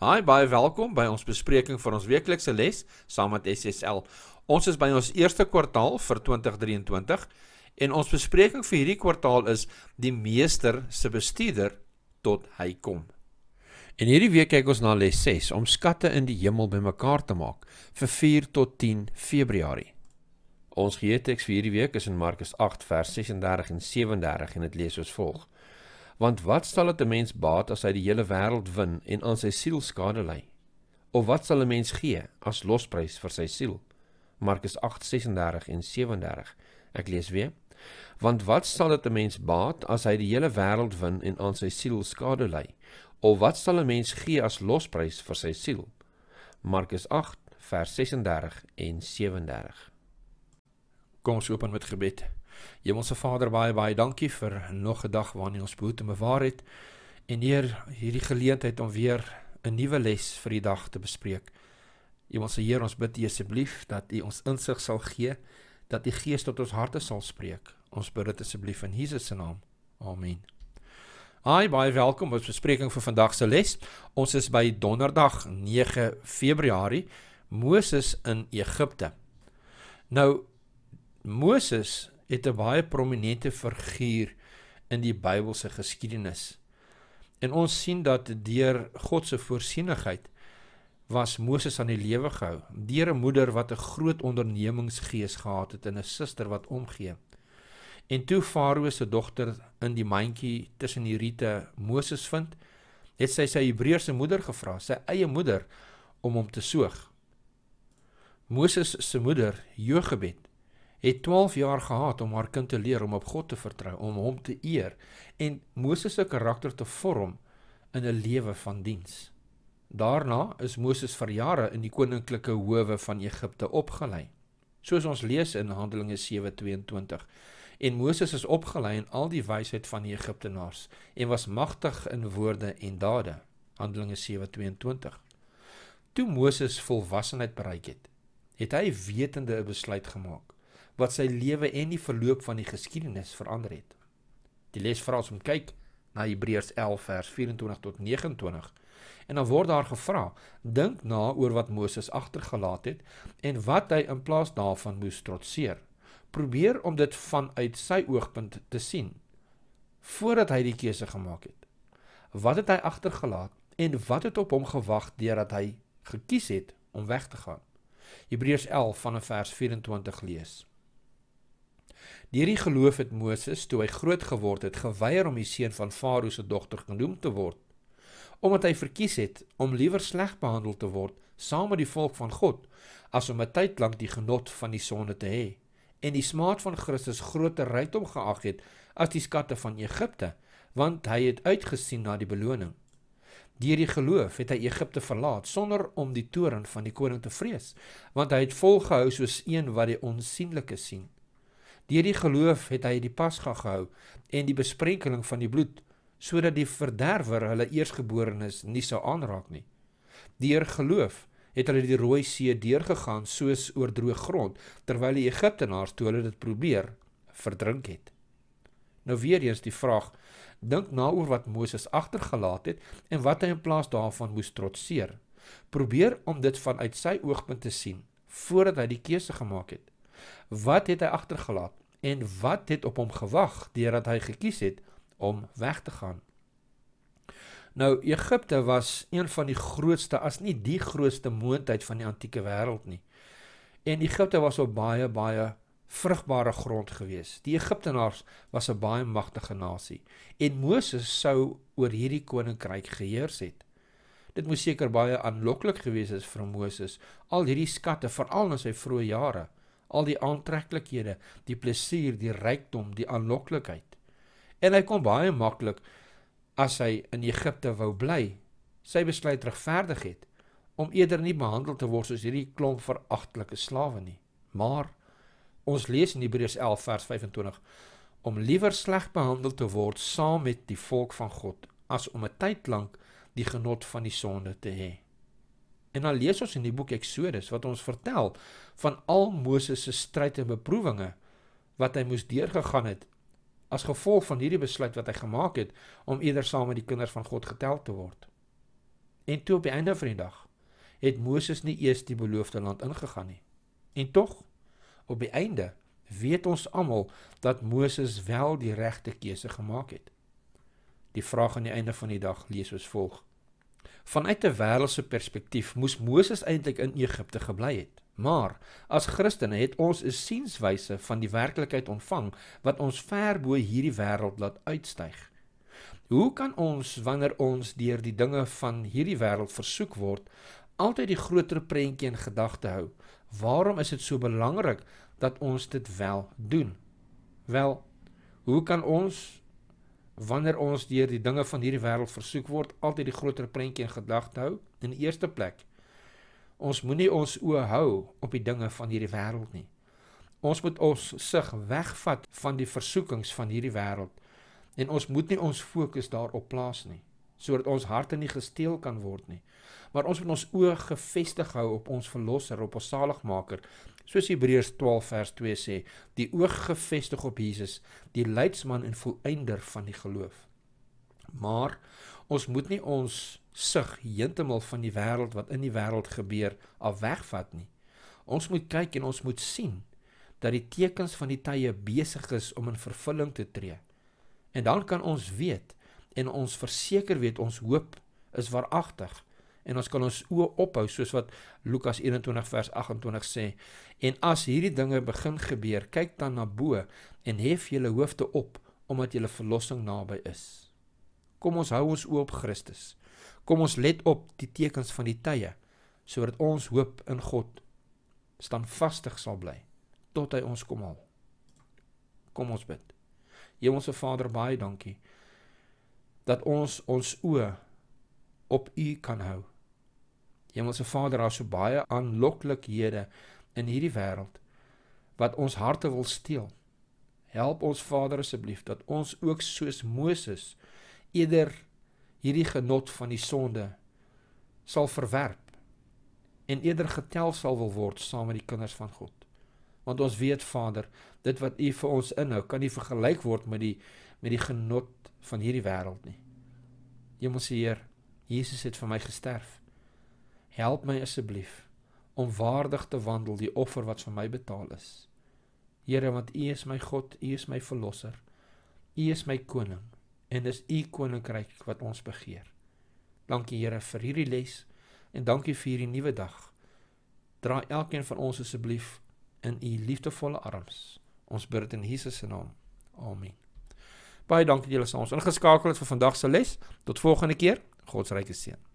Hi, baie welkom by ons bespreking van ons weeklikse les saam met SSL. Ons is by ons eerste kwartaal vir 2023 en ons bespreking vir hierdie kwartaal is die meester se bestuurder tot hy kom. En hierdie week kyk ons na les 6 om skatte in die hemel bymekaar te maak vir 4 tot 10 Februarie. Ons geheue teks vir hierdie week is in Markus 8 vers 36 en 37 en dit lees soos volg. Want wat sal dit 'n mens baat as hy die hele wêreld wen en aan sy siel skade ly? Of wat sal 'n mens gee as losprys vir sy siel? Markus 8:36 en 37. Ek lees weer. Want wat sal dit 'n mens baat as hy die hele wêreld wen en aan sy siel skade ly? Of wat sal 'n mens gee as losprys vir sy siel? Markus 8 vers 36 en 37. Kom ons open met gebed. Hemelse Vader, baie baie dankie vir nog 'n dag waarin ons behoort om bewaar het. En Heer, hierdie geleentheid om weer 'n nuwe les vir die dag te bespreek. Hemelse Heer, ons bid U asseblief dat U ons insig sal gee, dat U Gees tot ons harte sal spreek. Ons bid dit asseblief in Jesus se naam. Amen. Hi, baie welkom by ons bespreking vir vandag se les. Ons is by Donderdag 9 Februarie, Moses in Egipte. Nou Moses het 'n baie prominente figuur in die Bybelse geskiedenis. En ons sien dat deur God se voorsienigheid was Moses aan die lewe gehou deur 'n moeder wat 'n groot ondernemingsgees gehad het en 'n suster wat omgee. En toe Farao se dogter in die mandjie tussen die riete Moses vind, het sy sy Hebreëse moeder gevra, sy eie moeder om hom te soog. Moses se moeder, Jochebed, het 12 jaar gehad om haar kind te leer om op God te vertrou, om hom te eer en Moses se karakter te vorm in 'n lewe van diens. Daarna is Moses vir jare in die koninklike howe van Egipte opgelei, soos ons lees in Handelinge 7:22. En Moses is opgelei in al die wysheid van die Egiptenaars en was magtig in woorde en dade. Handelinge 7:22. Toe Moses volwassenheid bereik het, het hy wetende 'n besluit gemaak wat sy lewe en die verloop van die geskiedenis verander het. Die les vra ons om kyk na Hebreërs 11 vers 24 tot 29 en dan word daar gevra: Dink na oor wat Moses agtergelaat het en wat hy in plaas daarvan moes trotseer. Probeer om dit vanuit sy oogpunt te sien voordat hy die keuse gemaak het. Wat het hy agtergelaat en wat het op hom gewag deurdat hy gekies het om weg te gaan? Hebreërs 11 vanaf vers 24 lees. Deur die geloof het Moses, toe hy groot geword het, geweier om die seun van Farao se dogter genoem te word, omdat hy verkies het om liewer sleg behandel te word saam met die volk van God as om 'n tyd lank die genot van die sonde te hê en die smaad van Christus groter rykdom geag het as die skatte van Egipte, want hy het uitgesien na die beloning. Deur die geloof het hy Egipte verlaat sonder om die toorn van die koning te vrees, want hy het volgehou soos een wat die onsigbare sien. Deur die geloof het hy die Pasga gehou en die besprenkeling van die bloed sodat die verderwer hulle eersgeborenes nie sou aanraak nie. Deur geloof het hulle die Rooi See deurgegaan soos oor droë grond terwyl die Egiptenaars toe hulle dit probeer verdrink het. Nou weer eens die vraag: dink na oor wat Moses agtergelaat het en wat hy in plaas daarvan moes trotseer. Probeer om dit vanuit sy oogpunt te sien voordat hy die keuse gemaak het. Wat het hy agtergelaat? en wat het op hom gewag deurdat hy gekies het om weg te gaan. Nou Egipte was een van die grootste as nie die grootste moondheid van die antieke wêreld nie. En Egipte was op baie baie vrugbare grond gewees. Die Egiptenaars was 'n baie magtige nasie en Moses sou oor hierdie koninkryk geheers het. Dit moes seker baie aanloklik gewees het vir Moses al hierdie skatte veral in sy vroeë jare al die aantreklikhede, die plesier, die rykdom, die aanloklikheid. En hy kon baie maklik as hy in Egipte wou bly, sy besluit regverdig het om eerder nie behandel te word soos hierdie klomp veragtelike slawe nie. Maar ons lees in Hebreërs 11 vers 25 om liewer sleg behandel te word saam met die volk van God as om 'n tyd lank die genot van die sonde te hê. En dan lees ons in die boek Eksodus wat ons vertel van al Moses se stryd en beproewinge wat hy moes deurgegaan het as gevolg van hierdie besluit wat hy gemaak het om eerder saam met die kinders van God getel te word. En toe op die einde van die dag het Moses nie eers die beloofde land ingegaan nie. En tog op die einde weet ons almal dat Moses wel die regte keuse gemaak het. Die vraag aan die einde van die dag lees soos volg: Vanuit 'n wêreldse perspektief moes Moses eintlik in Egipte gebly het. Maar as Christene het ons 'n sienswyse van die werklikheid ontvang wat ons ver bo hierdie wêreld laat uitstyg. Hoe kan ons wanneer ons deur die dinge van hierdie wêreld versoek word, altyd die groter prentjie in gedagte hou? Waarom is dit so belangrik dat ons dit wel doen? Wel, hoe kan ons wanneer ons deur die dinge van hierdie wêreld versoek word, altyd die groter prentjie in gedagte hou. In die eerste plek, ons moenie ons oë hou op die dinge van hierdie wêreld nie. Ons moet ons sig wegvat van die versoekings van hierdie wêreld en ons moet nie ons fokus daarop plaas nie sodat ons harte nie gesteel kan word nie maar ons moet ons oë gefestig hou op ons verlosser op ons saligmaker Soos Hebreërs 12 vers 2 sê, die oog gefestig op Jesus, die leidsman en volëinder van die geloof. Maar ons moet nie ons sig heeltemal van die wêreld wat in die wêreld gebeur af wegvat nie. Ons moet kyk en ons moet sien dat die tekens van die tye besig is om in vervulling te tree. En dan kan ons weet en ons verseker weet ons hoop is waaragtig en ons kan ons oë ophou soos wat Lukas 21 vers 28 sê. En as hierdie dinge begin gebeur, kyk dan na bo en hef julle hoofde op omdat julle verlossing naby is. Kom ons hou ons oop Christus. Kom ons let op die tekens van die tye sodat ons hoop in God standvastig sal bly tot hy ons kom haal. Kom ons bid. Hemelse Vader, baie dankie dat ons ons oë op U kan hou. Hemelse Vader, daar is so baie aanloklikhede in hierdie wêreld wat ons harte wil steel. Help ons Vader asseblief dat ons ook soos Moses eerder hierdie genot van die sonde sal verwerp en eerder getel sal wil word saam met die kinders van God. Want ons weet Vader, dit wat U vir ons inhou, kan nie vergelyk word met die met die genot van hierdie wêreld nie. Hemelse Heer, Jesus het vir my gesterf help my asseblief om waardig te wandel die offer wat vir my betaal is. Here, want U is my God, U is my verlosser. U is my koning en dis U koninkryk wat ons begeer. Dankie Here vir hierdie les en dankie vir hierdie nuwe dag. Dra elkeen van ons asseblief in U liefdevolle arms. Ons bid dit in Jesus se naam. Amen. Baie dankie dat julle saam ons ingeskakel het vir vandag se les. Tot volgende keer. God se ryke seën.